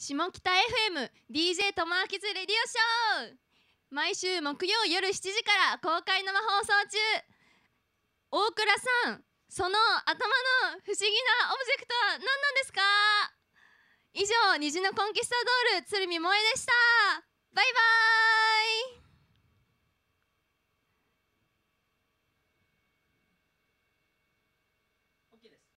下北 FMDJ とマあキズレディオショー毎週木曜夜7時から公開生放送中大倉さんその頭の不思議なオブジェクトは何なんですか以上虹のコンキスタドール鶴見萌えでしたバイバイ